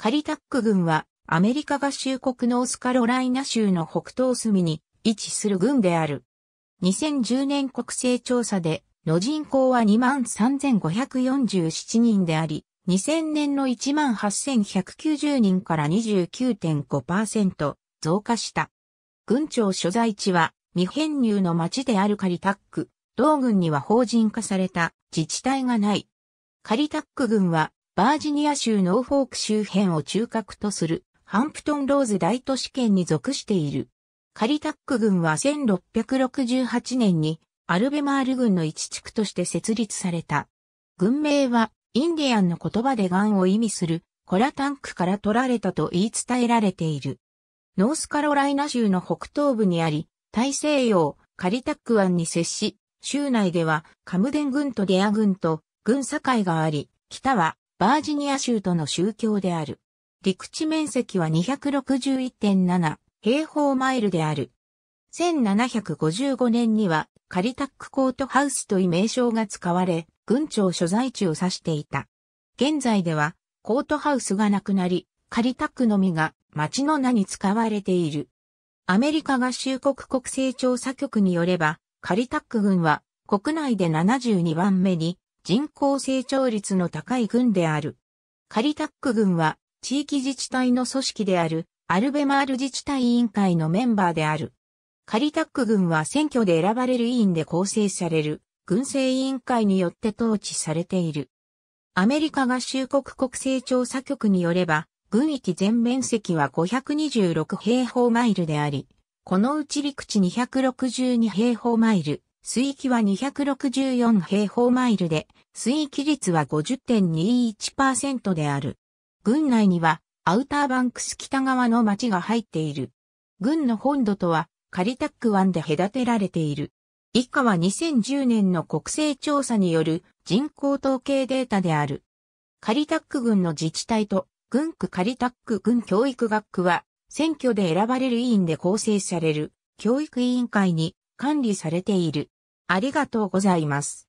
カリタック軍はアメリカ合衆国ノースカロライナ州の北東隅に位置する軍である。2010年国勢調査での人口は23,547人であり、2000年の18,190人から29.5%増加した。軍庁所在地は未編入の町であるカリタック。同軍には法人化された自治体がない。カリタック軍はバージニア州ノーフォーク周辺を中核とするハンプトンローズ大都市圏に属している。カリタック軍は1668年にアルベマール軍の一地区として設立された。軍名はインディアンの言葉でガンを意味するコラタンクから取られたと言い伝えられている。ノースカロライナ州の北東部にあり、大西洋カリタック湾に接し、州内ではカムデン軍とデア軍と軍境があり、北はバージニア州との宗教である。陸地面積は261.7平方マイルである。1755年にはカリタックコートハウスという名称が使われ、軍庁所在地を指していた。現在ではコートハウスがなくなり、カリタックのみが町の名に使われている。アメリカ合衆国国勢調査局によれば、カリタック軍は国内で72番目に人口成長率の高い軍である。カリタック軍は地域自治体の組織であるアルベマール自治体委員会のメンバーである。カリタック軍は選挙で選ばれる委員で構成される軍政委員会によって統治されている。アメリカ合衆国国勢調査局によれば、軍域全面積は526平方マイルであり、このうち陸地262平方マイル、水域は264平方マイルで、水域率は50.21%である。軍内には、アウターバンクス北側の町が入っている。軍の本土とは、カリタック湾で隔てられている。以下は2010年の国勢調査による人口統計データである。カリタック軍の自治体と、軍区カリタック軍教育学区は、選挙で選ばれる委員で構成される教育委員会に管理されている。ありがとうございます。